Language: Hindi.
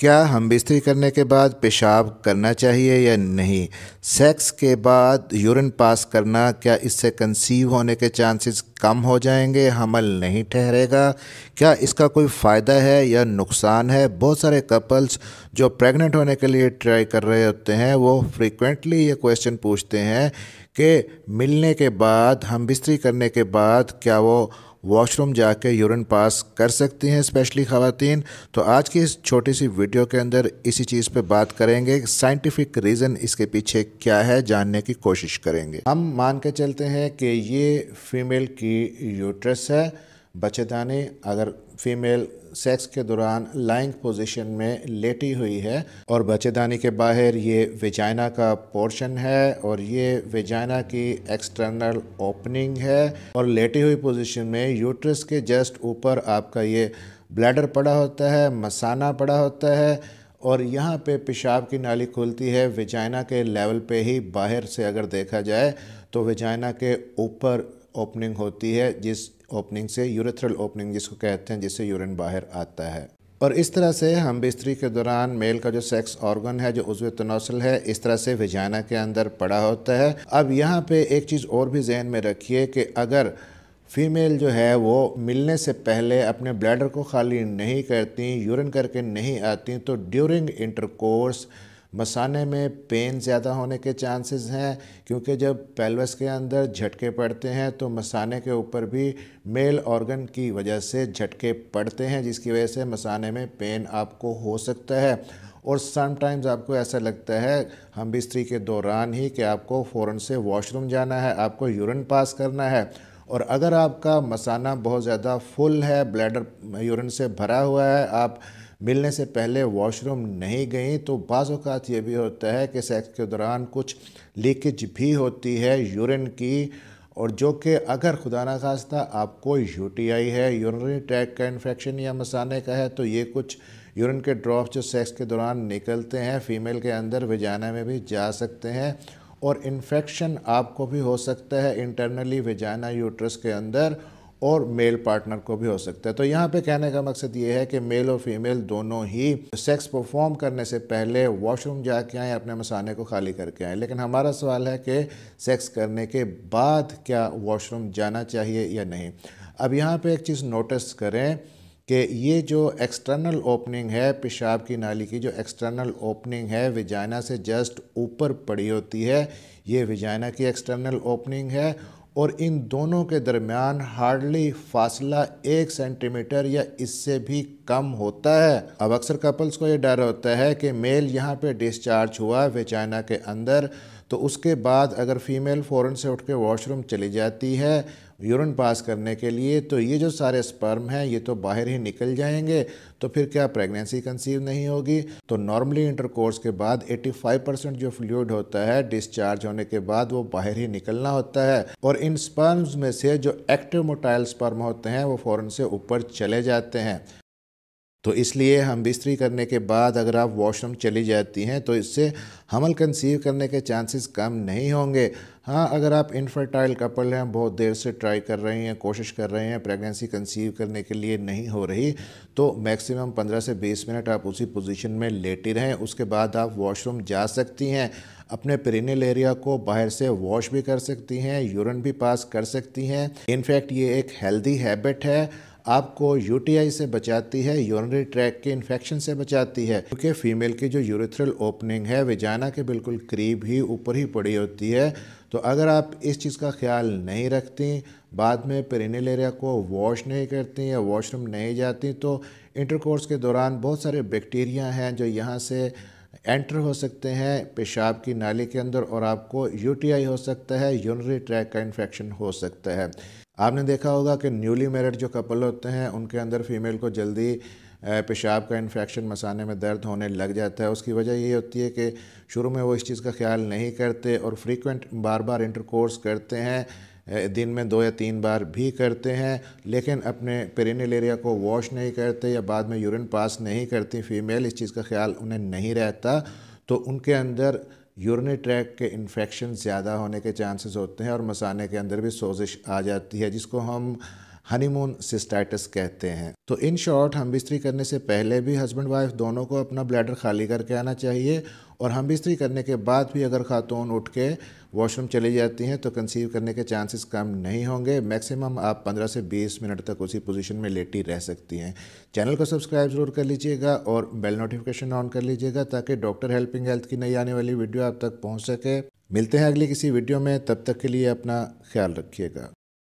क्या हम बिस्तरी करने के बाद पेशाब करना चाहिए या नहीं सेक्स के बाद यूरिन पास करना क्या इससे कंसीव होने के चांसेस कम हो जाएंगे हमल नहीं ठहरेगा क्या इसका कोई फ़ायदा है या नुकसान है बहुत सारे कपल्स जो प्रेग्नेंट होने के लिए ट्राई कर रहे होते हैं वो फ्रीक्वेंटली ये क्वेश्चन पूछते हैं कि मिलने के बाद हम बिस्तरी करने के बाद क्या वो वॉशरूम जाके यूरिन पास कर सकती हैं स्पेशली ख़वातीन तो आज की इस छोटी सी वीडियो के अंदर इसी चीज़ पे बात करेंगे साइंटिफिक रीज़न इसके पीछे क्या है जानने की कोशिश करेंगे हम मान के चलते हैं कि ये फीमेल की यूट्रस है बचेदाने अगर फीमेल सेक्स के दौरान लाइंग पोजीशन में लेटी हुई है और बच्चेदानी के बाहर ये वेजाइना का पोर्शन है और ये वेजाइना की एक्सटर्नल ओपनिंग है और लेटी हुई पोजीशन में यूट्रस के जस्ट ऊपर आपका ये ब्लैडर पड़ा होता है मसाना पड़ा होता है और यहाँ पे पेशाब की नाली खुलती है वेजाइना के लेवल पे ही बाहर से अगर देखा जाए तो वेजाइना के ऊपर ओपनिंग होती है जिस ओपनिंग से यूरेथ्रल ओपनिंग जिसको कहते हैं जिससे यूरिन बाहर आता है और इस तरह से हम बिस्तरी के दौरान मेल का जो सेक्स ऑर्गन है जो उजवे तनौसल है इस तरह से विजाना के अंदर पड़ा होता है अब यहाँ पे एक चीज़ और भी जहन में रखिए कि अगर फीमेल जो है वो मिलने से पहले अपने ब्लैडर को खाली नहीं करती यूरिन करके नहीं आती तो ड्यूरिंग इंटरकोर्स मसाने में पेन ज़्यादा होने के चांसेस हैं क्योंकि जब पेल्वस के अंदर झटके पड़ते हैं तो मसाने के ऊपर भी मेल ऑर्गन की वजह से झटके पड़ते हैं जिसकी वजह से मसाने में पेन आपको हो सकता है और समटाइम्स आपको ऐसा लगता है हम बिस्तरी के दौरान ही कि आपको फ़ौरन से वॉशरूम जाना है आपको यूरिन पास करना है और अगर आपका मसाना बहुत ज़्यादा फुल है ब्लैडर यूरिन से भरा हुआ है आप मिलने से पहले वॉशरूम नहीं गई तो बाज़ात ये भी होता है कि सेक्स के दौरान कुछ लीकेज भी होती है यूरिन की और जो कि अगर खुदा न खास्ता आपको यूटीआई है यूरिनरी ट्रैक का इन्फेक्शन या मसाने का है तो ये कुछ यूरिन के ड्रॉप जो सेक्स के दौरान निकलते हैं फीमेल के अंदर विजाना में भी जा सकते हैं और इन्फेक्शन आपको भी हो सकता है इंटरनली विजाना यूट्रस के अंदर और मेल पार्टनर को भी हो सकता है तो यहाँ पे कहने का मकसद ये है कि मेल और फीमेल दोनों ही सेक्स परफॉर्म करने से पहले वॉशरूम जाके आएँ अपने मसाने को खाली करके आएँ लेकिन हमारा सवाल है कि सेक्स करने के बाद क्या वॉशरूम जाना चाहिए या नहीं अब यहाँ पे एक चीज़ नोटिस करें कि ये जो एक्सटर्नल ओपनिंग है पेशाब की नाली की जो एक्सटर्नल ओपनिंग है विजाइना से जस्ट ऊपर पड़ी होती है ये विजाइना की एक्सटर्नल ओपनिंग है और इन दोनों के दरमियान हार्डली फासला एक सेंटीमीटर या इससे भी कम होता है अब अक्सर कपल्स को यह डर होता है कि मेल यहाँ पे डिस्चार्ज हुआ वे चाइना के अंदर तो उसके बाद अगर फीमेल फ़ौरन से उठ के वॉशरूम चली जाती है यूरिन पास करने के लिए तो ये जो सारे स्पर्म हैं ये तो बाहर ही निकल जाएंगे तो फिर क्या प्रेगनेंसी कंसीव नहीं होगी तो नॉर्मली इंटरकोर्स के बाद 85 परसेंट जो फ्लूड होता है डिस्चार्ज होने के बाद वो बाहर ही निकलना होता है और इन स्पर्म्स में से जो एक्टिव मोटाइल स्पर्म होते हैं वो फ़ौरन से ऊपर चले जाते हैं तो इसलिए हम बिस्तरी करने के बाद अगर आप वॉशरूम चली जाती हैं तो इससे हमल कंसीव करने के चांसेस कम नहीं होंगे हाँ अगर आप इनफर्टाइल कपल हैं बहुत देर से ट्राई कर रहे हैं कोशिश कर रहे हैं प्रेगनेंसी कंसीव करने के लिए नहीं हो रही तो मैक्सिमम 15 से 20 मिनट आप उसी पोजीशन में लेटी रहें उसके बाद आप वॉशरूम जा सकती हैं अपने पेरिनल एरिया को बाहर से वॉश भी कर सकती हैं यूरन भी पास कर सकती हैं इनफैक्ट ये एक हेल्दी हैबिट है आपको यूटीआई से बचाती है यूरिनरी ट्रैक के इन्फेक्शन से बचाती है क्योंकि फीमेल की जो यूरिथ्रल ओपनिंग है वेजाना के बिल्कुल करीब ही ऊपर ही पड़ी होती है तो अगर आप इस चीज़ का ख्याल नहीं रखती बाद में पेरिनल एरिया को वॉश नहीं करती या वॉशरूम नहीं जाती तो इंटरकोर्स के दौरान बहुत सारे बैक्टीरिया हैं जो यहाँ से एंटर हो सकते हैं पेशाब की नाली के अंदर और आपको यूटीआई हो सकता है यूनरी ट्रैक का इन्फेक्शन हो सकता है आपने देखा होगा कि न्यूली मैरिड जो कपल होते हैं उनके अंदर फीमेल को जल्दी पेशाब का इन्फेक्शन मसाने में दर्द होने लग जाता है उसकी वजह ये होती है कि शुरू में वो इस चीज़ का ख्याल नहीं करते और फ्रीक्वेंट बार बार इंटरकोर्स करते हैं दिन में दो या तीन बार भी करते हैं लेकिन अपने पेरिनल एरिया को वॉश नहीं करते या बाद में यूरिन पास नहीं करती फीमेल इस चीज़ का ख्याल उन्हें नहीं रहता तो उनके अंदर यूरिनरी ट्रैक के इन्फेक्शन ज़्यादा होने के चांसेस होते हैं और मसाने के अंदर भी सोजिश आ जाती है जिसको हम हनीमून सिस्टाइटिस कहते हैं तो इन शॉर्ट हम बिस्तरी करने से पहले भी हस्बैंड वाइफ दोनों को अपना ब्लैडर खाली करके आना चाहिए और हम बिस्तरी करने के बाद भी अगर खातून उठ के वॉशरूम चली जाती हैं तो कंसीव करने के चांसेस कम नहीं होंगे मैक्सिमम आप 15 से 20 मिनट तक उसी पोजीशन में लेटी रह सकती हैं चैनल को सब्सक्राइब ज़रूर कर लीजिएगा और बेल नोटिफिकेशन ऑन कर लीजिएगा ताकि डॉक्टर हेल्पिंग हेल्थ की नई आने वाली वीडियो आप तक पहुँच सके मिलते हैं अगली किसी वीडियो में तब तक के लिए अपना ख्याल रखिएगा